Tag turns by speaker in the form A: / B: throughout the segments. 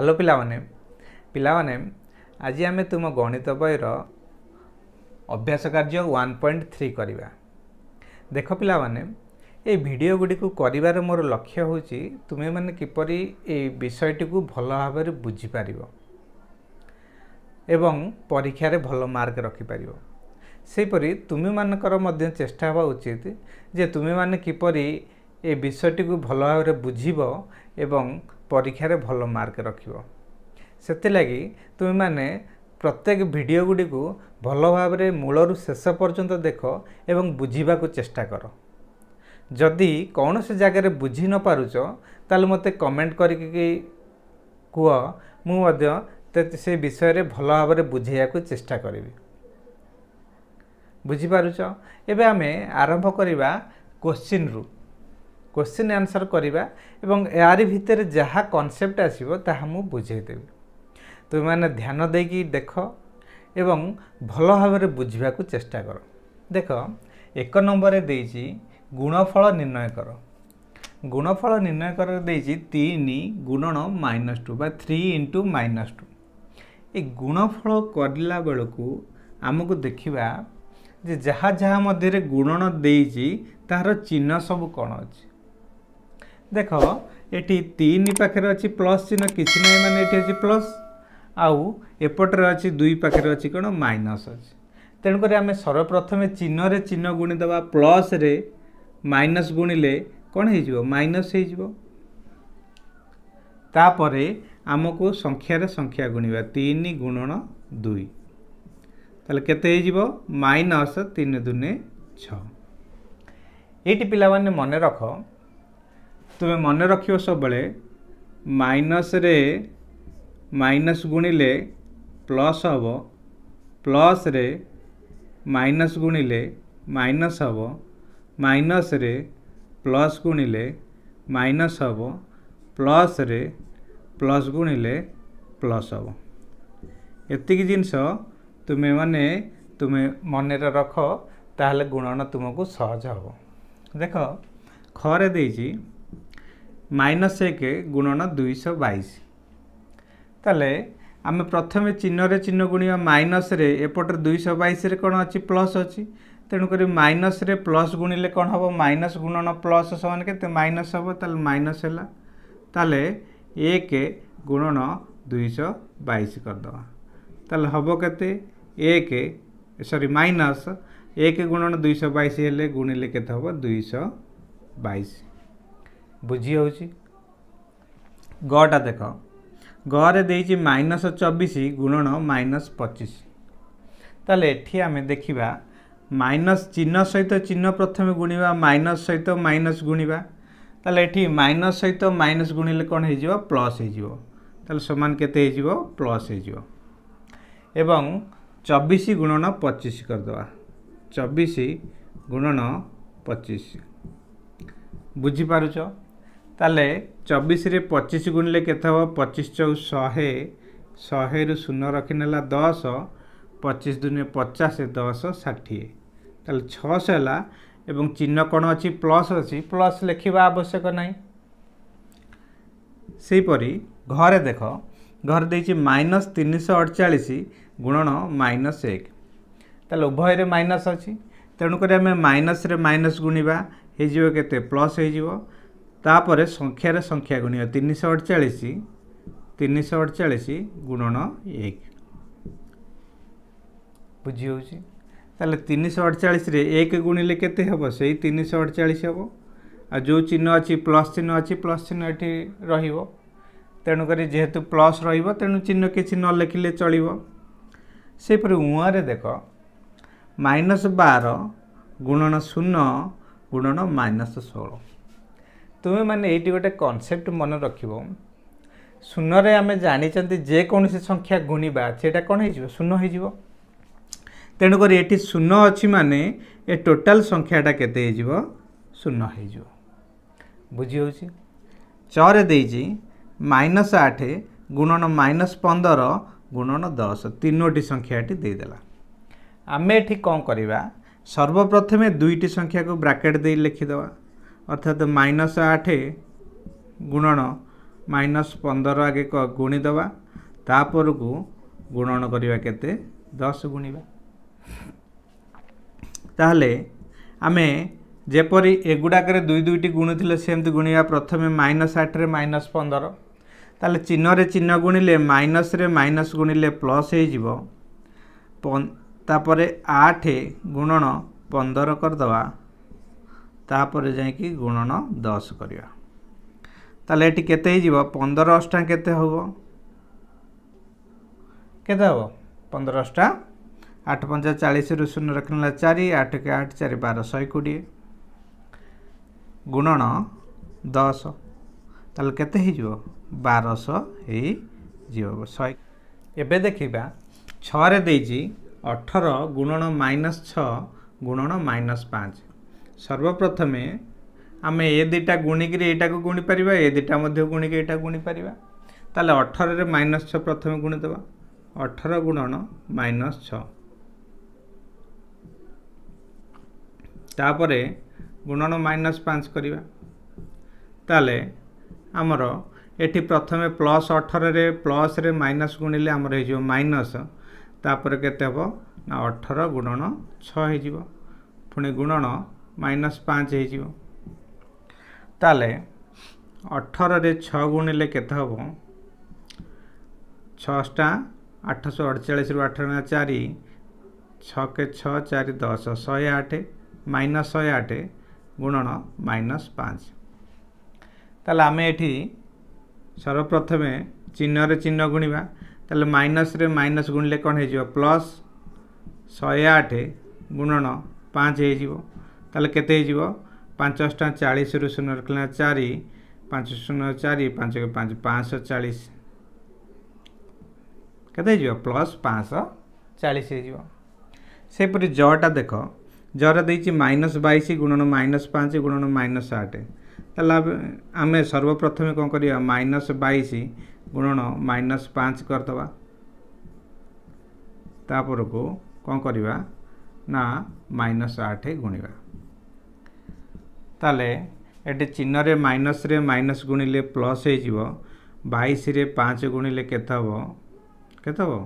A: hello ପିଲାମାନେ ପିଲାମାନେ ଆଜି ଆମେ ତୁମ ଗଣିତ ବହିର ଅଭ୍ୟାସ କାର୍ଯ୍ୟ ୱାନ୍ ପଏଣ୍ଟ ଥ୍ରୀ କରିବା ଦେଖ ପିଲାମାନେ ଏ ଭିଡ଼ିଓ ଗୁଡ଼ିକୁ କରିବାର ମୋର ଲକ୍ଷ୍ୟ ହେଉଛି ତୁମେମାନେ କିପରି ଏଇ ବିଷୟଟିକୁ ଭଲ ଭାବରେ ବୁଝିପାରିବ ଏବଂ ପରୀକ୍ଷାରେ ଭଲ ମାର୍କ ରଖିପାରିବ ସେହିପରି ତୁମେମାନଙ୍କର ମଧ୍ୟ ଚେଷ୍ଟା ହେବା ଉଚିତ ଯେ ତୁମେମାନେ କିପରି ଏ ବିଷୟଟିକୁ ଭଲ ଭାବରେ ବୁଝିବ ଏବଂ ପରୀକ୍ଷାରେ ଭଲ ମାର୍କ ରଖିବ ସେଥିଲାଗି ତୁମେମାନେ ପ୍ରତ୍ୟେକ ଭିଡ଼ିଓ ଗୁଡ଼ିକୁ ଭଲ ଭାବରେ ମୂଳରୁ ଶେଷ ପର୍ଯ୍ୟନ୍ତ ଦେଖ ଏବଂ ବୁଝିବାକୁ ଚେଷ୍ଟା କର ଯଦି କୌଣସି ଜାଗାରେ ବୁଝି ନ ପାରୁଛ ତାହେଲେ ମୋତେ କମେଣ୍ଟ କରିକି କୁହ ମୁଁ ମଧ୍ୟ ସେ ବିଷୟରେ ଭଲ ଭାବରେ ବୁଝେଇବାକୁ ଚେଷ୍ଟା କରିବି ବୁଝିପାରୁଛ ଏବେ ଆମେ ଆରମ୍ଭ କରିବା କୋଶ୍ଚିନ୍ରୁ କୋଶ୍ଚିନ୍ ଆନ୍ସର୍ କରିବା ଏବଂ ଏହାରି ଭିତରେ ଯାହା କନସେପ୍ଟ ଆସିବ ତାହା ମୁଁ ବୁଝାଇଦେବି ତୁମେମାନେ ଧ୍ୟାନ ଦେଇକି ଦେଖ ଏବଂ ଭଲ ଭାବରେ ବୁଝିବାକୁ ଚେଷ୍ଟା କର ଦେଖ ଏକ ନମ୍ବରରେ ଦେଇଛି ଗୁଣଫଳ ନିର୍ଣ୍ଣୟ କର ଗୁଣଫଳ ନିର୍ଣ୍ଣୟ କର ଦେଇଛି ତିନି ଗୁଣଣ ମାଇନସ୍ ଟୁ ବା ଥ୍ରୀ ଇଣ୍ଟୁ ମାଇନସ୍ ଟୁ ଏ ଗୁଣଫଳ କରିଲା ବେଳକୁ ଆମକୁ ଦେଖିବା ଯେ ଯାହା ଯାହା ମଧ୍ୟରେ ଗୁଣଣ ଦେଇଛି ତାହାର ଚିହ୍ନ ସବୁ କ'ଣ ଅଛି ଦେଖ ଏଠି ତିନି ପାଖରେ ଅଛି ପ୍ଲସ୍ ଚିହ୍ନ କିଛି ନାହିଁ ମାନେ ଏଠି ଅଛି ପ୍ଲସ୍ ଆଉ ଏପଟରେ ଅଛି ଦୁଇ ପାଖରେ ଅଛି କ'ଣ ମାଇନସ୍ ଅଛି ତେଣୁକରି ଆମେ ସର୍ବପ୍ରଥମେ ଚିହ୍ନରେ ଚିହ୍ନ ଗୁଣିଦେବା ପ୍ଲସ୍ରେ ମାଇନସ୍ ଗୁଣିଲେ କ'ଣ ହେଇଯିବ ମାଇନସ୍ ହେଇଯିବ ତାପରେ ଆମକୁ ସଂଖ୍ୟାରେ ସଂଖ୍ୟା ଗୁଣିବା ତିନି ଗୁଣଣ ଦୁଇ ତାହେଲେ କେତେ ହେଇଯିବ ମାଇନସ୍ ତିନି ଦୁନି ଛଅ ଏଇଠି ପିଲାମାନେ ମନେ ରଖ ତୁମେ ମନେ ରଖିବ ସବୁବେଳେ ମାଇନସ୍ରେ ମାଇନସ୍ ଗୁଣିଲେ ପ୍ଲସ୍ ହେବ ପ୍ଲସ୍ରେ ମାଇନସ୍ ଗୁଣିଲେ ମାଇନସ୍ ହେବ ମାଇନସ୍ରେ ପ୍ଲସ୍ ଗୁଣିଲେ ମାଇନସ୍ ହେବ ପ୍ଲସ୍ରେ ପ୍ଲସ୍ ଗୁଣିଲେ ପ୍ଲସ୍ ହେବ ଏତିକି ଜିନିଷ ତୁମେମାନେ ତୁମେ ମନେରେ ରଖ ତାହେଲେ ଗୁଣନ ତୁମକୁ ସହଜ ହେବ ଦେଖ ଖରେ ଦେଇଛି माइनस एक गुणन दुईश बैश ते आम प्रथम चिन्हरे चिन्ह गुणिया माइनस एपटे दुईश बैश कौन अच्छी प्लस अच्छी तेणुक माइनस प्लस गुणिले कौन हम माइनस गुणन प्लस सामान के माइनस हम तो माइनस है तेल एक गुणन दुईश बैश करद हम के एक सरी माइनस एक गुणन दुईश बैश हेल्ले गुणिले के दुईश बैश ବୁଝି ହେଉଛି ଗଟା ଦେଖ ଗରେ ଦେଇଛି ମାଇନସ୍ ଚବିଶ ଗୁଣନ ମାଇନସ୍ ପଚିଶ ତାହେଲେ ଏଠି ଆମେ ଦେଖିବା ମାଇନସ୍ ଚିହ୍ନ ସହିତ ଚିହ୍ନ ପ୍ରଥମେ ଗୁଣିବା ମାଇନସ୍ ସହିତ ମାଇନସ୍ ଗୁଣିବା ତାହେଲେ ଏଠି ମାଇନସ୍ ସହିତ ମାଇନସ୍ ଗୁଣିଲେ କ'ଣ ହେଇଯିବ ପ୍ଲସ୍ ହେଇଯିବ ତାହେଲେ ସମାନ କେତେ ହେଇଯିବ ପ୍ଲସ୍ ହେଇଯିବ ଏବଂ ଚବିଶ ଗୁଣନ ପଚିଶ କରିଦେବା ଚବିଶ ଗୁଣନ ପଚିଶ ବୁଝିପାରୁଛ তাহলে চব্বিশে পঁচিশ গুণলে কেতে হব পঁচিশ চৌ শহে শহেরু শূন্য রখিনেলা দশ পঁচিশ দুনে পচাশ দশ ষাঠিয়ে তাহলে ছশ ହେଲା ଏବଂ ଚିହ୍ନ କ'ଣ ଅଛି ପ୍ଲସ୍ ଅଛି ପ୍ଲସ୍ ଲେଖିବା ଆବଶ୍ୟକ ନାହିଁ ସେହିପରି ଘରେ ଦେଖ ଘରେ ଦେଇଛି ମାଇନସ୍ ତିନିଶହ ଅଠଚାଳିଶ ଗୁଣନ ମାଇନସ୍ ଏକ ତାହେଲେ ଉଭୟରେ ମାଇନସ୍ ଅଛି ତେଣୁକରି ଆମେ ମାଇନସ୍ରେ ମାଇନସ୍ ଗୁଣିବା ହେଇଯିବ କେତେ ପ୍ଲସ୍ ହେଇଯିବ ତାପରେ ସଂଖ୍ୟାରେ ସଂଖ୍ୟା ଗୁଣିବ ତିନିଶହ ଅଠଚାଳିଶ ତିନିଶହ ଅଠଚାଳିଶ ଗୁଣନ ଏକ ବୁଝିହେଉଛି ତାହେଲେ ତିନିଶହ ଅଠଚାଳିଶରେ ଏକ ଗୁଣିଲେ କେତେ ହେବ ସେଇ ତିନିଶହ ଅଠଚାଳିଶ ହେବ ଆଉ ଯେଉଁ ଚିହ୍ନ ଅଛି ପ୍ଲସ୍ ଚିହ୍ନ ଅଛି ପ୍ଲସ୍ ଚିହ୍ନ ଏଠି ରହିବ ତେଣୁକରି ଯେହେତୁ ପ୍ଲସ୍ ରହିବ ତେଣୁ ଚିହ୍ନ କିଛି ନ ଲେଖିଲେ ଚଳିବ ସେହିପରି ଉଆଁରେ ଦେଖ ମାଇନସ୍ ବାର ଗୁଣନ ଶୂନ ଗୁଣନ ମାଇନସ୍ ଷୋହଳ ତୁମେମାନେ ଏଇଠି ଗୋଟେ କନସେପ୍ଟ ମନେ ରଖିବ ଶୂନରେ ଆମେ ଜାଣିଛନ୍ତି ଯେକୌଣସି ସଂଖ୍ୟା ଗୁଣିବା ସେଇଟା କ'ଣ ହେଇଯିବ ଶୂନ ହେଇଯିବ ତେଣୁକରି ଏଠି ଶୂନ ଅଛି ମାନେ ଏ ଟୋଟାଲ ସଂଖ୍ୟାଟା କେତେ ହେଇଯିବ ଶୂନ ହେଇଯିବ ବୁଝିହେଉଛି ଚରେ ଦେଇଛି ମାଇନସ୍ ଆଠ ଗୁଣନ ମାଇନସ୍ ପନ୍ଦର ଗୁଣନ ଦଶ ତିନୋଟି ସଂଖ୍ୟାଟି ଦେଇଦେଲା ଆମେ ଏଠି କ'ଣ କରିବା ସର୍ବପ୍ରଥମେ ଦୁଇଟି ସଂଖ୍ୟାକୁ ବ୍ରାକେଟ୍ ଦେଇ ଲେଖିଦେବା ଅର୍ଥାତ ମାଇନସ୍ ଆଠ ଗୁଣନ ମାଇନସ୍ ପନ୍ଦର ଆଗେ ଗୁଣିଦେବା ତାପରକୁ ଗୁଣନ କରିବା କେତେ ଦଶ ଗୁଣିବା ତାହେଲେ ଆମେ ଯେପରି ଏଗୁଡ଼ାକରେ ଦୁଇ ଦୁଇଟି ଗୁଣୁଥିଲେ ସେମିତି ଗୁଣିବା ପ୍ରଥମେ ମାଇନସ୍ ଆଠରେ ମାଇନସ୍ ପନ୍ଦର ତାହେଲେ ଚିହ୍ନରେ ଚିହ୍ନ ଗୁଣିଲେ ମାଇନସ୍ରେ ମାଇନସ୍ ଗୁଣିଲେ ପ୍ଲସ୍ ହୋଇଯିବ ତାପରେ ଆଠ ଗୁଣନ ପନ୍ଦର କରିଦେବା ତାପରେ ଯାଇକି ଗୁଣନ ଦଶ କରିବା ତାହେଲେ ଏଠି କେତେ ହେଇଯିବ ପନ୍ଦର ଅଷ୍ଟା କେତେ ହେବ କେତେ ହେବ ପନ୍ଦର ଅଷ୍ଟା ଆଠ ପଞ୍ଚା ଚାଳିଶରୁ ଶୂନ୍ୟ ରଖିଲା ଚାରି ଆଠକେ ଆଠ ଚାରି ବାର ଶହେ କୋଡ଼ିଏ ଗୁଣନ ଦଶ ତାହେଲେ କେତେ ହେଇଯିବ ବାରଶହ ହେଇଯିବ ଶହେ ଏବେ ଦେଖିବା ଛଅରେ ଦେଇଛି ଅଠର ଗୁଣନ ମାଇନସ୍ ଛଅ ଗୁଣନ ମାଇନସ୍ ପାଞ୍ଚ ସର୍ବପ୍ରଥମେ ଆମେ ଏ ଦୁଇଟା ଗୁଣିକିରି ଏଇଟାକୁ ଗୁଣି ପାରିବା ଏ ଦୁଇଟା ମଧ୍ୟ ଗୁଣିକି ଏଇଟାକୁ ଗୁଣି ପାରିବା ତାହେଲେ ଅଠରରେ ମାଇନସ୍ ଛଅ ପ୍ରଥମେ ଗୁଣିଦେବା ଅଠର ଗୁଣନ ମାଇନସ୍ ଛଅ ତାପରେ ଗୁଣନ ମାଇନସ୍ ପାଞ୍ଚ କରିବା ତାହେଲେ ଆମର ଏଠି ପ୍ରଥମେ ପ୍ଲସ୍ ଅଠରରେ ପ୍ଲସ୍ରେ ମାଇନସ୍ ଗୁଣିଲେ ଆମର ହେଇଯିବ ମାଇନସ୍ ତାପରେ କେତେ ହେବ ନା ଅଠର ଗୁଣନ ଛଅ ହେଇଯିବ ପୁଣି ଗୁଣନ ମାଇନସ୍ ପାଞ୍ଚ ହେଇଯିବ ତାହେଲେ ଅଠରରେ ଛଅ ଗୁଣିଲେ କେତେ ହେବ ଛଅଟା ଆଠଶହ ଅଡ଼ଚାଳିଶରୁ ଆଠ ଟଙ୍କା ଚାରି ଛଅକେ ଛଅ ଚାରି ଦଶ ଶହେ ଆଠ ମାଇନସ୍ ଶହେ ଆଠ ଗୁଣନ ମାଇନସ୍ ପାଞ୍ଚ ତାହେଲେ ଆମେ ଏଠି ସର୍ବପ୍ରଥମେ ଚିହ୍ନରେ ଚିହ୍ନ ଗୁଣିବା ତାହେଲେ ମାଇନସ୍ରେ ମାଇନସ୍ ଗୁଣିଲେ କ'ଣ ହେଇଯିବ ପ୍ଲସ୍ ଶହେ ଆଠ ଗୁଣନ ପାଞ୍ଚ ହେଇଯିବ ତାହେଲେ କେତେ ହେଇଯିବ ପାଞ୍ଚଶହ ଟଙ୍କା ଚାଳିଶରୁ ଶୂନ ରଖିଲା ଚାରି ପାଞ୍ଚଶହ ଶୂନ ଚାରି ପାଞ୍ଚ ପାଞ୍ଚ ପାଞ୍ଚଶହ ଚାଳିଶ କେତେ ହେଇଯିବ ପ୍ଲସ୍ ପାଞ୍ଚଶହ ଚାଳିଶ ହେଇଯିବ ସେହିପରି ଜଟା ଦେଖ ଜର ଦେଇଛି ମାଇନସ୍ ବାଇଶ ଗୁଣନ ମାଇନସ୍ ପାଞ୍ଚ ଗୁଣନ ମାଇନସ୍ ଆଠ ତାହେଲେ ଆମେ ସର୍ବପ୍ରଥମେ କ'ଣ କରିବା ମାଇନସ୍ ବାଇଶ ଗୁଣନ ମାଇନସ୍ ପାଞ୍ଚ କରିଦେବା ତାପରକୁ କ'ଣ କରିବା ନା ମାଇନସ୍ ଆଠ ଗୁଣିବା ତାହେଲେ ଏଠି ଚିହ୍ନରେ ମାଇନସ୍ରେ ମାଇନସ୍ ଗୁଣିଲେ ପ୍ଲସ୍ ହେଇଯିବ ବାଇଶରେ ପାଞ୍ଚ ଗୁଣିଲେ କେତେ ହେବ କେତେ ହେବ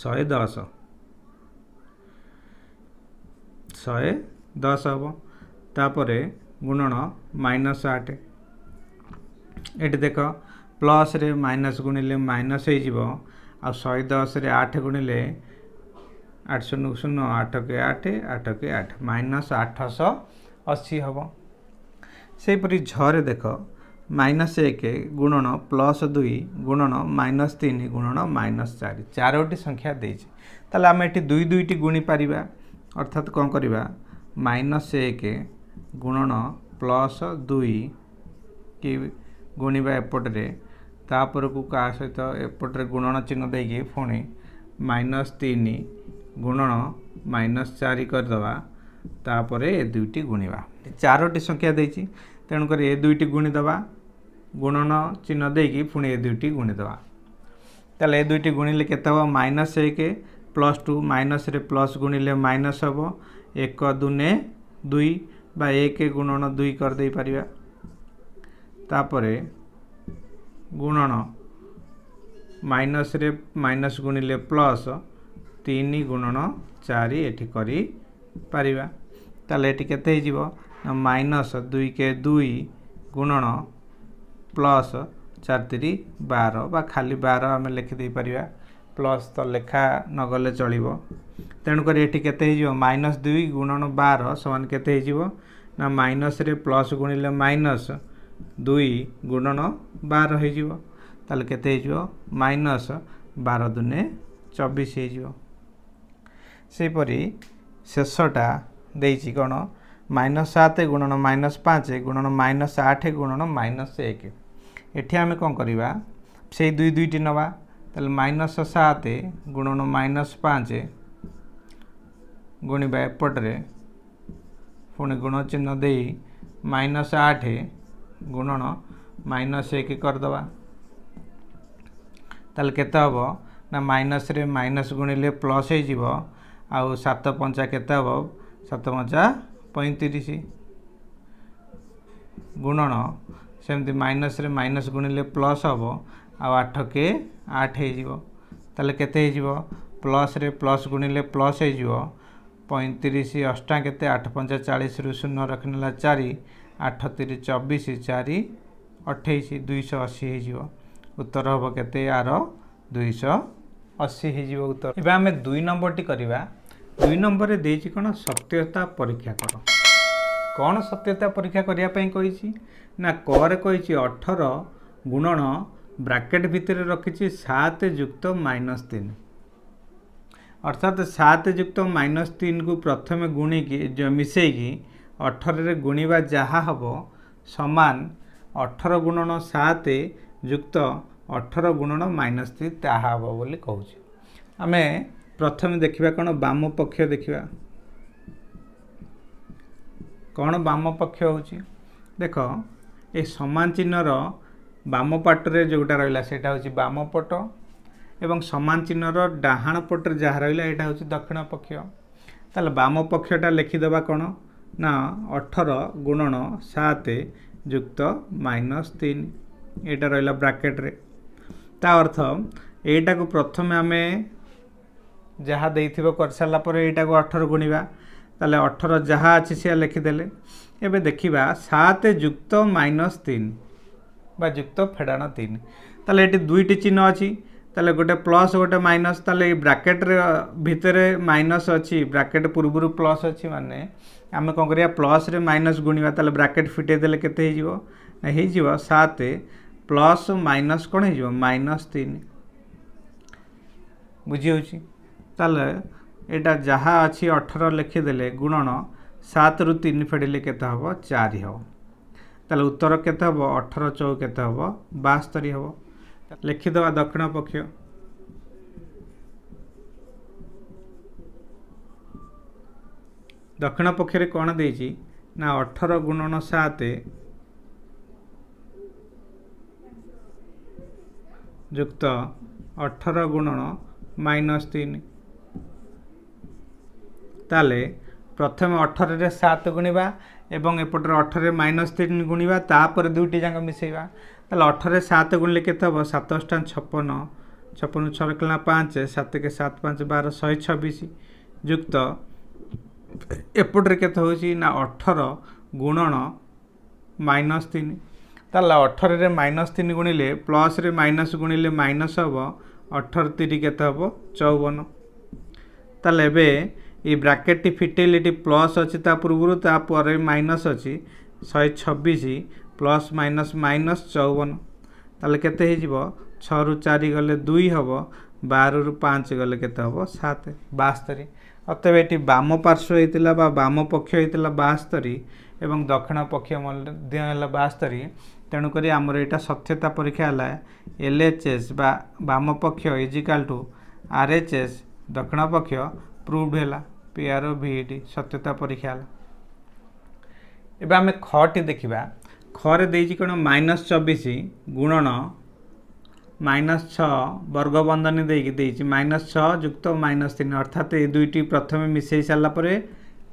A: ଶହେ ଦଶ ଶହେ ଦଶ ହେବ ତାପରେ ଗୁଣଣ ମାଇନସ୍ ଆଠ ଏଠି ଦେଖ ପ୍ଲସ୍ରେ ମାଇନସ୍ ଗୁଣିଲେ ମାଇନସ୍ ହେଇଯିବ ଆଉ ଶହେ ଦଶରେ ଆଠ ଗୁଣିଲେ ଆଠ ଶୂନ ଶୂନ ଆଠ ଆଠ ଆଠ ଆଠ ମାଇନସ୍ ଆଠଶହ ଅଶୀ ହେବ ସେହିପରି ଝରେ ଦେଖ ମାଇନସ୍ ଏକ ଗୁଣନ ପ୍ଲସ୍ ଦୁଇ ଗୁଣନ ମାଇନସ୍ ତିନି ଗୁଣନ ମାଇନସ୍ ଚାରି ଚାରୋଟି ସଂଖ୍ୟା ଦେଇଛି ତାହେଲେ ଆମେ ଏଠି ଦୁଇ ଦୁଇଟି ଗୁଣିପାରିବା ଅର୍ଥାତ୍ କ'ଣ କରିବା ମାଇନସ୍ ଏକ ଗୁଣନ ପ୍ଲସ୍ ଦୁଇ କି ଗୁଣିବା ଏପଟରେ ତାପରକୁ କାହା ସହିତ ଏପଟରେ ଗୁଣନ ଚିହ୍ନ ଦେଇକି ପୁଣି ମାଇନସ୍ ତିନି ଗୁଣନ ମାଇନସ୍ ଚାରି କରିଦେବା ତାପରେ ଏ ଦୁଇଟି ଗୁଣିବା ଚାରୋଟି ସଂଖ୍ୟା ଦେଇଛି ତେଣୁକରି ଏ ଦୁଇଟି ଗୁଣିଦେବା ଗୁଣନ ଚିହ୍ନ ଦେଇକି ପୁଣି ଏ ଦୁଇଟି ଗୁଣିଦେବା ତାହେଲେ ଏ ଦୁଇଟି ଗୁଣିଲେ କେତେ ହେବ ମାଇନସ୍ ଏକ ପ୍ଲସ୍ ଟୁ ମାଇନସ୍ରେ ପ୍ଲସ୍ ଗୁଣିଲେ ମାଇନସ୍ ହେବ ଏକ ଦୁନେ ଦୁଇ ବା ଏକ ଗୁଣନ ଦୁଇ କରିଦେଇପାରିବା ତାପରେ ଗୁଣନ ମାଇନସ୍ରେ ମାଇନସ୍ ଗୁଣିଲେ ପ୍ଲସ୍ ତିନି ଗୁଣନ ଚାରି ଏଠି କରିପାରିବା ତାହେଲେ ଏଠି କେତେ ହେଇଯିବ ନା ମାଇନସ୍ ଦୁଇ କେ ଦୁଇ ଗୁଣଣ ପ୍ଲସ୍ ଚାରି ତିରି ବାର ବା ଖାଲି ବାର ଆମେ ଲେଖିଦେଇପାରିବା ପ୍ଲସ୍ ତ ଲେଖା ନଗଲେ ଚଳିବ ତେଣୁକରି ଏଠି କେତେ ହେଇଯିବ ମାଇନସ୍ ଦୁଇ ଗୁଣଣ ବାର ସମାନ କେତେ ହେଇଯିବ ନା ମାଇନସ୍ରେ ପ୍ଲସ୍ ଗୁଣିଲେ ମାଇନସ୍ ଦୁଇ ଗୁଣଣ ବାର ହେଇଯିବ ତାହେଲେ କେତେ ହେଇଯିବ ମାଇନସ୍ ବାର ଦୁନେ ଚବିଶ ହେଇଯିବ ସେହିପରି ଶେଷଟା ଦେଇଛି କ'ଣ ମାଇନସ୍ ସାତ ଗୁଣନ ମାଇନସ୍ ପାଞ୍ଚ ଗୁଣନ ମାଇନସ୍ ଆଠ ଗୁଣନ ମାଇନସ୍ ଏକ ଏଠି ଆମେ କ'ଣ କରିବା ସେଇ ଦୁଇ ଦୁଇଟି ନେବା ତାହେଲେ ମାଇନସ୍ ସାତ ଗୁଣନ ମାଇନସ୍ ପାଞ୍ଚ ଗୁଣିବା ଏପଟରେ ପୁଣି ଗୁଣ ଚିହ୍ନ ଦେଇ ମାଇନସ୍ ଆଠ ଗୁଣନ ମାଇନସ୍ ଏକ କରିଦେବା ତାହେଲେ କେତେ ହେବ ନା ମାଇନସ୍ରେ ମାଇନସ୍ ଗୁଣିଲେ ପ୍ଲସ୍ ହେଇଯିବ ଆଉ ସାତ ପଞ୍ଚା କେତେ ହେବ ସାତ ପଞ୍ଚା ପଇଁତିରିଶ ଗୁଣନ ସେମିତି ମାଇନସ୍ରେ ମାଇନସ୍ ଗୁଣିଲେ ପ୍ଲସ୍ ହେବ ଆଉ ଆଠ କେ ଆଠ ହେଇଯିବ ତାହେଲେ କେତେ ହେଇଯିବ ପ୍ଲସ୍ରେ ପ୍ଲସ୍ ଗୁଣିଲେ ପ୍ଲସ୍ ହେଇଯିବ ପଇଁତିରିଶ ଅଷ୍ଟା କେତେ ଆଠ ପଞ୍ଚା ଚାଳିଶରୁ ଶୂନ ରଖିନେଲା ଚାରି ଆଠ ତିରିଶ ଚବିଶ ଚାରି ଅଠେଇଶ ଦୁଇଶହ ଅଶୀ ହେଇଯିବ ଉତ୍ତର ହେବ କେତେ ଆର ଦୁଇଶହ ଅଶୀ ହେଇଯିବ ଉତ୍ତର ଏବେ ଆମେ ଦୁଇ ନମ୍ବରଟି କରିବା ଦୁଇ ନମ୍ବରରେ ଦେଇଛି କ'ଣ ସତ୍ୟତା ପରୀକ୍ଷା କର କ'ଣ ସତ୍ୟତା ପରୀକ୍ଷା କରିବା ପାଇଁ କହିଛି ନା କରେ କହିଛି ଅଠର ଗୁଣନ ବ୍ରାକେଟ୍ ଭିତରେ ରଖିଛି ସାତ ଯୁକ୍ତ ମାଇନସ୍ ତିନି ଅର୍ଥାତ୍ ସାତ ଯୁକ୍ତ ମାଇନସ୍ ତିନିକୁ ପ୍ରଥମେ ଗୁଣିକି ମିଶେଇକି ଅଠରରେ ଗୁଣିବା ଯାହା ହେବ ସମାନ ଅଠର ଗୁଣନ ସାତ ଯୁକ୍ତ ଅଠର ଗୁଣନ ମାଇନସ୍ ତିନି ତାହା ହେବ ବୋଲି କହୁଛି ଆମେ ପ୍ରଥମେ ଦେଖିବା କ'ଣ ବାମ ପକ୍ଷ ଦେଖିବା କ'ଣ ବାମ ପକ୍ଷ ହେଉଛି ଦେଖ ଏ ସମାନ ଚିହ୍ନର ବାମ ପାଟରେ ଯେଉଁଟା ରହିଲା ସେଇଟା ହେଉଛି ବାମ ପଟ ଏବଂ ସମାନ ଚିହ୍ନର ଡାହାଣ ପଟରେ ଯାହା ରହିଲା ଏଇଟା ହେଉଛି ଦକ୍ଷିଣ ପକ୍ଷ ତାହେଲେ ବାମ ପକ୍ଷଟା ଲେଖିଦେବା କ'ଣ ନା ଅଠର ଗୁଣନ ସାତ ଯୁକ୍ତ ମାଇନସ୍ ତିନି ଏଇଟା ରହିଲା ବ୍ରାକେଟ୍ରେ ତା ଅର୍ଥ ଏଇଟାକୁ ପ୍ରଥମେ ଆମେ ଯାହା ଦେଇଥିବ କରିସାରିଲା ପରେ ଏଇଟାକୁ ଅଠର ଗୁଣିବା ତାହେଲେ ଅଠର ଯାହା ଅଛି ସେୟା ଲେଖିଦେଲେ ଏବେ ଦେଖିବା ସାତ ଯୁକ୍ତ ମାଇନସ୍ ତିନି ବା ଯୁକ୍ତ ଫେଡ଼ାଣ ତିନି ତାହେଲେ ଏଠି ଦୁଇଟି ଚିହ୍ନ ଅଛି ତାହେଲେ ଗୋଟେ ପ୍ଲସ୍ ଗୋଟେ ମାଇନସ୍ ତାହେଲେ ଏଇ ବ୍ରାକେଟ୍ରେ ଭିତରେ ମାଇନସ୍ ଅଛି ବ୍ରାକେଟ୍ ପୂର୍ବରୁ ପ୍ଲସ୍ ଅଛି ମାନେ ଆମେ କ'ଣ କରିବା ପ୍ଲସ୍ରେ ମାଇନସ୍ ଗୁଣିବା ତାହେଲେ ବ୍ରାକେଟ୍ ଫିଟେଇ ଦେଲେ କେତେ ହେଇଯିବ ହେଇଯିବ ସାତ ପ୍ଲସ୍ ମାଇନସ୍ କ'ଣ ହେଇଯିବ ମାଇନସ୍ ତିନି ବୁଝି ହେଉଛି ତାହେଲେ ଏଇଟା ଯାହା ଅଛି ଅଠର ଲେଖିଦେଲେ ଗୁଣନ ସାତରୁ ତିନି ଫେଡ଼ିଲେ କେତେ ହେବ ଚାରି ହେବ ତାହେଲେ ଉତ୍ତର କେତେ ହେବ ଅଠର ଚଉ କେତେ ହେବ ବାସ୍ତରୀ ହେବ ଲେଖିଦେବା ଦକ୍ଷିଣ ପକ୍ଷ ଦକ୍ଷିଣ ପକ୍ଷରେ କ'ଣ ଦେଇଛି ନା ଅଠର ଗୁଣନ ସାତ ଯୁକ୍ତ ଅଠର ଗୁଣନ ମାଇନସ୍ ତିନି ତାହେଲେ ପ୍ରଥମେ ଅଠରରେ ସାତ ଗୁଣିବା ଏବଂ ଏପଟରେ ଅଠରରେ ମାଇନସ୍ ତିନି ଗୁଣିବା ତାପରେ ଦୁଇଟି ଯାକ ମିଶାଇବା ତାହେଲେ ଅଠରରେ ସାତ ଗୁଣିଲେ କେତେ ହେବ ସାତ ଅଷ୍ଟାନ ଛପନ ଛପନ ଛଅ କିଲା ପାଞ୍ଚ ସାତ କେ ସାତ ପାଞ୍ଚ ବାର ଶହେ ଛବିଶ ଯୁକ୍ତ ଏପଟରେ କେତେ ହେଉଛି ନା ଅଠର ଗୁଣନ ମାଇନସ୍ ତିନି ତାହେଲେ ଅଠରରେ ମାଇନସ୍ ତିନି ଗୁଣିଲେ ପ୍ଲସ୍ରେ ମାଇନସ୍ ଗୁଣିଲେ ମାଇନସ୍ ହେବ ଅଠର ତିନି କେତେ ହେବ ଚଉବନ ତାହେଲେ ଏବେ ଏ ବ୍ରାକେଟ୍ଟି ଫିଟେଇଲେ ଏଠି ପ୍ଲସ୍ ଅଛି ତା ପୂର୍ବରୁ ତାପରେ ମାଇନସ୍ ଅଛି ଶହେ ଛବିଶ ପ୍ଲସ୍ ମାଇନସ୍ ମାଇନସ୍ ଚଉବନ ତାହେଲେ କେତେ ହେଇଯିବ ଛଅରୁ ଚାରି ଗଲେ ଦୁଇ ହେବ ବାରରୁ ପାଞ୍ଚ ଗଲେ କେତେ ହେବ ସାତ ବାସ୍ତରୀ ତେବେ ଏଠି ବାମ ପାର୍ଶ୍ୱ ହେଇଥିଲା ବା ବାମ ପକ୍ଷ ହେଇଥିଲା ବାସ୍ତରୀ ଏବଂ ଦକ୍ଷିଣ ପକ୍ଷ ମଧ୍ୟ ହେଲା ବାସ୍ତରୀ ତେଣୁକରି ଆମର ଏଇଟା ସତ୍ୟତା ପରୀକ୍ଷା ହେଲା ଏଲ୍ ଏଚ୍ ଏସ୍ ବା ବାମ ପକ୍ଷ equal to R H S ଦକ୍ଷିଣ ପକ୍ଷ ପ୍ରୁଭ୍ ହେଲା ପିଆର ଭିଇଡ଼ି ସତ୍ୟତା ପରୀକ୍ଷା ହେଲା ଏବେ ଆମେ ଖଟି ଦେଖିବା ଖରେ ଦେଇଛି କ'ଣ ମାଇନସ୍ ଚବିଶ ଗୁଣନ ମାଇନସ୍ ଛଅ ବର୍ଗବନ୍ଧନୀ ଦେଇକି ଦେଇଛି ମାଇନସ୍ ଛଅ ଯୁକ୍ତ ମାଇନସ୍ ତିନି ଅର୍ଥାତ୍ ଏ ଦୁଇଟି ପ୍ରଥମେ ମିଶାଇ ସାରିଲା ପରେ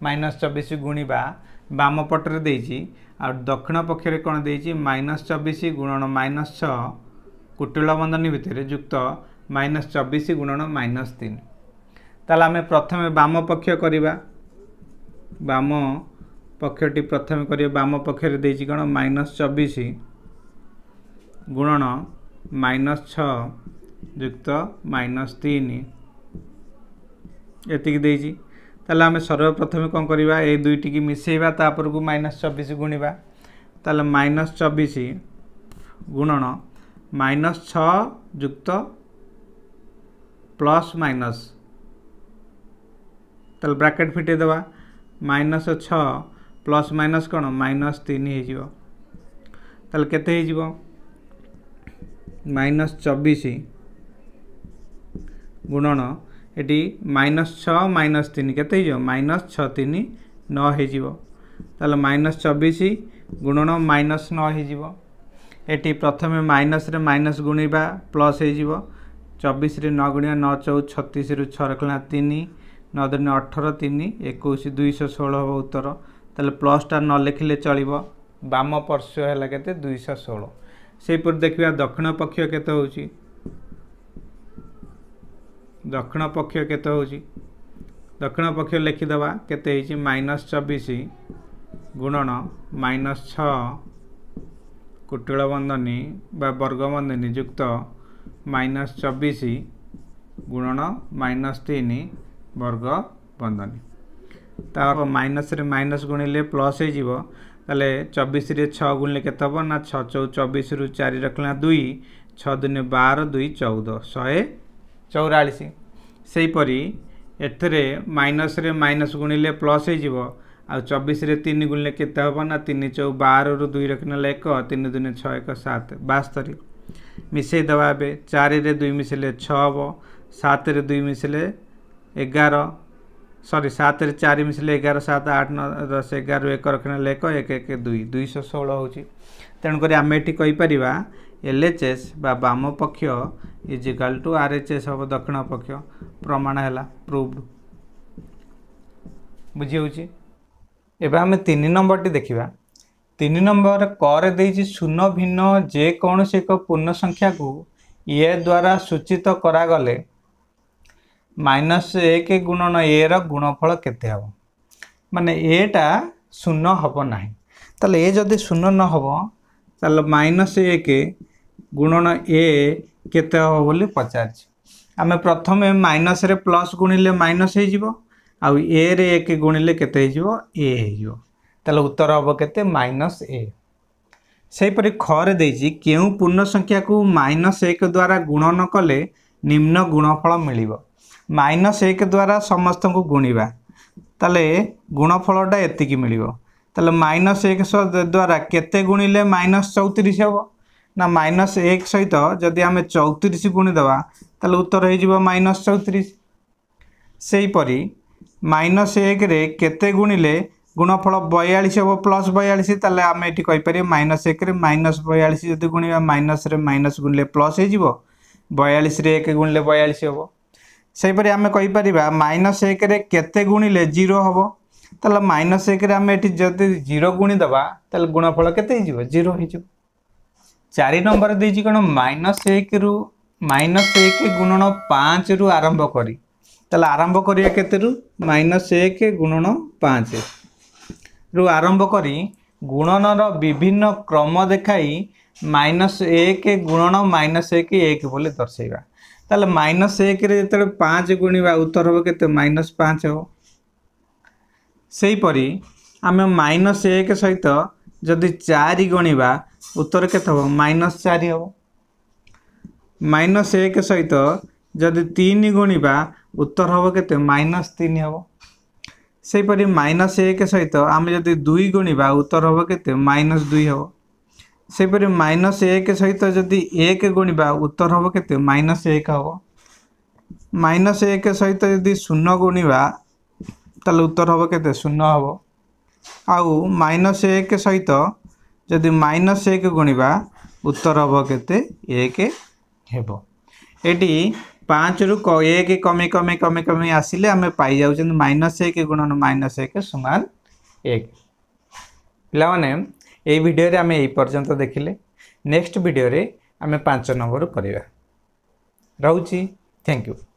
A: ମାଇନସ୍ ଚବିଶ ଗୁଣିବା ବାମ ପଟରେ ଦେଇଛି ଆଉ ଦକ୍ଷିଣ ପକ୍ଷରେ କ'ଣ ଦେଇଛି ମାଇନସ୍ ଚବିଶ ଗୁଣନ ମାଇନସ୍ ଛଅ କୁଟିଳ ବନ୍ଧନୀ ଭିତରେ ଯୁକ୍ତ ମାଇନସ୍ ଚବିଶ ଗୁଣନ ମାଇନସ୍ ତିନି ତାହେଲେ ଆମେ ପ୍ରଥମେ ବାମ ପକ୍ଷ କରିବା ବାମ ପକ୍ଷଟି ପ୍ରଥମେ କରିବା ବାମ ପକ୍ଷରେ ଦେଇଛି କ'ଣ ମାଇନସ୍ ଚବିଶ ଗୁଣନ ମାଇନସ୍ ଛଅ ଯୁକ୍ତ ମାଇନସ୍ ତିନି ଏତିକି ଦେଇଛି ତାହେଲେ ଆମେ ସର୍ବପ୍ରଥମେ କ'ଣ କରିବା ଏଇ ଦୁଇଟିକି ମିଶାଇବା ତାପରକୁ ମାଇନସ୍ ଚବିଶ ଗୁଣିବା ତାହେଲେ ମାଇନସ୍ ଚବିଶ ଗୁଣନ ମାଇନସ୍ ଛଅ ଯୁକ୍ତ ପ୍ଲସ୍ ମାଇନସ୍ তাহলে ବ୍ରାକେଟ୍ ଫିଟେଇ ଦେବା ମାଇନସ୍ ଛଅ ପ୍ଲସ୍ ମାଇନସ୍ କ'ଣ ମାଇନସ୍ ତିନି ହେଇଯିବ ତାହେଲେ କେତେ ହେଇଯିବ ମାଇନସ୍ ଚବିଶ ଗୁଣନ ଏଠି ମାଇନସ୍ ଛଅ ମାଇନସ୍ ତିନି କେତେ ହେଇଯିବ ମାଇନସ୍ ଛଅ ତିନି ନଅ ହେଇଯିବ ତାହେଲେ ମାଇନସ୍ ଚବିଶ ଗୁଣନ ମାଇନସ୍ ନଅ ହେଇଯିବ ଏଠି ପ୍ରଥମେ ମାଇନସ୍ରେ ମାଇନସ୍ ଗୁଣିବା ପ୍ଲସ୍ ହେଇଯିବ ଚବିଶରେ ନଅ ଗୁଣିବା ନଅ ଚଉଦ ଛତିଶରୁ ଛଅ ରଖିଲା ତିନି नदी अठर तीन एक दुईश षोह हम उत्तर तेल प्लस टा न लिखिले चल बाम पर्श है के दुईश षोह से देखिए दक्षिण पक्ष के दक्षिण पक्ष के दक्षिण पक्ष लिखिद के माइनस चबीश गुणन माइनस छटीबंदनी बर्गबंदनी युक्त माइनस चबीश गुणन माइनस तीन ବର୍ଗ ବନ୍ଧନୀ ତାପରେ ମାଇନସରେ ମାଇନସ୍ ଗୁଣିଲେ ପ୍ଲସ୍ ହେଇଯିବ ତାହେଲେ ଚବିଶରେ ଛଅ ଗୁଣିଲେ କେତେ ହେବ ନା ଛଅ ଚଉ ଚବିଶରୁ ଚାରି ରଖିଲେ ନା ଦୁଇ ଛଅ ଦୁନିଆ ବାର ଦୁଇ ଚଉଦ ଶହେ ଚଉରାଳିଶ ସେହିପରି ଏଥିରେ ମାଇନସରେ ମାଇନସ୍ ଗୁଣିଲେ ପ୍ଲସ୍ ହେଇଯିବ ଆଉ ଚବିଶରେ ତିନି ଗୁଣିଲେ କେତେ ହେବ ନା ତିନି ଚଉ ବାରରୁ ଦୁଇ ରଖିଲେ ହେଲା ଏକ ତିନି ଦୁନିଆ ଛଅ ଏକ ସାତ ବାସ୍ତରୀ ମିଶାଇ ଦେବା ଏବେ ଚାରିରେ ଦୁଇ ମିଶିଲେ ଛଅ ହେବ ସାତରେ ଦୁଇ ମିଶିଲେ ଏଗାର ସରି ସାତରେ ଚାରି ମିଶିଲେ ଏଗାର ସାତ ଆଠ ନଅ ଦଶ ଏଗାରରୁ ଏକ ରକ୍ଷଣ ହେଲେ ଏକ ଏକ ଏକ ଦୁଇ ଦୁଇଶହ ଷୋହଳ ହେଉଛି ତେଣୁକରି ଆମେ ଏଠି କହିପାରିବା ଏଲ୍ ଏଚ୍ ଏସ୍ ବା ବାମ ପକ୍ଷ equal to R H S ହେବ ଦକ୍ଷିଣ ପକ୍ଷ ପ୍ରମାଣ ହେଲା ପ୍ରୁଭ ବୁଝି ହେଉଛି ଏବେ ଆମେ ତିନି ନମ୍ବରଟି ଦେଖିବା ତିନି ନମ୍ବର କରେ ଦେଇଛି ଶୂନ ଭିନ୍ନ ଯେକୌଣସି ଏକ ପୂର୍ଣ୍ଣ ସଂଖ୍ୟାକୁ ଇଏ ଦ୍ୱାରା ସୂଚିତ କରାଗଲେ ମାଇନସ୍ ଏକ ଗୁଣନ ଏର ଗୁଣଫଳ କେତେ ହେବ ମାନେ ଏଟା ଶୂନ ହେବ ନାହିଁ ତାହେଲେ ଏ ଯଦି ଶୂନ ନ ହେବ ତାହେଲେ ମାଇନସ୍ ଏକ ଗୁଣନ ଏ କେତେ ହେବ ବୋଲି ପଚାରିଛି ଆମେ ପ୍ରଥମେ ମାଇନସ୍ରେ ପ୍ଲସ୍ ଗୁଣିଲେ ମାଇନସ୍ ହେଇଯିବ ଆଉ ଏରେ ଏକ ଗୁଣିଲେ କେତେ ହେଇଯିବ ଏ ହେଇଯିବ ତାହେଲେ ଉତ୍ତର ହେବ କେତେ ମାଇନସ୍ ଏ ସେହିପରି ଖରେ ଦେଇଛି କେଉଁ ପୂର୍ଣ୍ଣ ସଂଖ୍ୟାକୁ ମାଇନସ୍ ଏକ ଦ୍ୱାରା ଗୁଣନ କଲେ ନିମ୍ନ ଗୁଣଫଳ ମିଳିବ ମାଇନସ୍ ଏକ ଦ୍ୱାରା ସମସ୍ତଙ୍କୁ ଗୁଣିବା ତାହେଲେ ଗୁଣଫଳଟା ଏତିକି ମିଳିବ ତାହେଲେ ମାଇନସ୍ ଏକ ଦ୍ୱାରା କେତେ ଗୁଣିଲେ ମାଇନସ୍ ଚଉତିରିଶ ହେବ ନା ମାଇନସ୍ ଏକ ସହିତ ଯଦି ଆମେ ଚଉତିରିଶ ଗୁଣିଦେବା ତାହେଲେ ଉତ୍ତର ହେଇଯିବ ମାଇନସ୍ ଚଉତିରିଶ ସେହିପରି ମାଇନସ୍ ଏକରେ କେତେ ଗୁଣିଲେ ଗୁଣଫଳ ବୟାଳିଶ ହେବ ପ୍ଲସ୍ ବୟାଳିଶ ତାହେଲେ ଆମେ ଏଠି କହିପାରିବା ମାଇନସ୍ ଏକରେ ମାଇନସ୍ ବୟାଳିଶ ଯଦି ଗୁଣିବା ମାଇନସ୍ରେ ମାଇନସ୍ ଗୁଣିଲେ ପ୍ଲସ୍ ହେଇଯିବ ବୟାଳିଶରେ ଏକ ଗୁଣିଲେ ବୟାଳିଶ ହେବ সেইপরি আমি কইপারা মাইনস একরে কেতে গুণিলে জিরো হব তাহলে মাইনস একরে আমি এটি যদি জিরো গুণিদেবা তাহলে গুণফল কেতে হয়ে যাব জিরো হয়ে যাব চারি নম্বর দিয়েছি কোণ মাইনস একরু মাইনস এক গুণন পাঁচরু আরম্ভ করি তাহলে আরম্ভ করিয়া কেতেরু মাইনস এক গুণন পাঁচ রু আরম্ভ করি গুণনর বিভিন্ন ক্রম দেখাই মাইনস এক গুণন মাইনস এক এক বলে দর্শাইবা ତାହେଲେ ମାଇନସ୍ ଏକରେ ଯେତେବେଳେ ପାଞ୍ଚ ଗୁଣିବା ଉତ୍ତର ହେବ କେତେ ମାଇନସ୍ ପାଞ୍ଚ ହେବ ସେହିପରି ଆମେ ମାଇନସ୍ ଏକ ସହିତ ଯଦି ଚାରି ଗଣିବା ଉତ୍ତର କେତେ ହେବ ମାଇନସ୍ ଚାରି ହେବ ମାଇନସ୍ ଏକ ସହିତ ଯଦି ତିନି ଗଣିବା ଉତ୍ତର ହେବ କେତେ ମାଇନସ୍ ତିନି ହେବ ସେହିପରି ମାଇନସ୍ ଏକ ସହିତ ଆମେ ଯଦି ଦୁଇ ଗଣିବା ଉତ୍ତର ହେବ କେତେ ମାଇନସ୍ ଦୁଇ ହେବ ସେହିପରି ମାଇନସ୍ ଏକ ସହିତ ଯଦି ଏକ ଗୁଣିବା ଉତ୍ତର ହେବ କେତେ ମାଇନସ୍ ଏକ ହେବ ମାଇନସ୍ ଏକ ସହିତ ଯଦି ଶୂନ ଗୁଣିବା ତାହେଲେ ଉତ୍ତର ହେବ କେତେ ଶୂନ ହେବ ଆଉ ମାଇନସ୍ ଏକ ସହିତ ଯଦି ମାଇନସ୍ ଏକ ଗୁଣିବା ଉତ୍ତର ହେବ କେତେ ଏକ ହେବ ଏଠି ପାଞ୍ଚରୁ ଏକ କମି କମି କମି କମି ଆସିଲେ ଆମେ ପାଇଯାଉଛନ୍ତି ମାଇନସ୍ ଏକ ଗୁଣନ ମାଇନସ୍ ଏକ ସମାନ ଏକ ପିଲାମାନେ ଏଇ ଭିଡ଼ିଓରେ ଆମେ ଏଇ ପର୍ଯ୍ୟନ୍ତ ଦେଖିଲେ ନେକ୍ସଟ ଭିଡ଼ିଓରେ ଆମେ ପାଞ୍ଚ ନମ୍ବରରୁ କରିବା ରହୁଛି ଥ୍ୟାଙ୍କ ୟୁ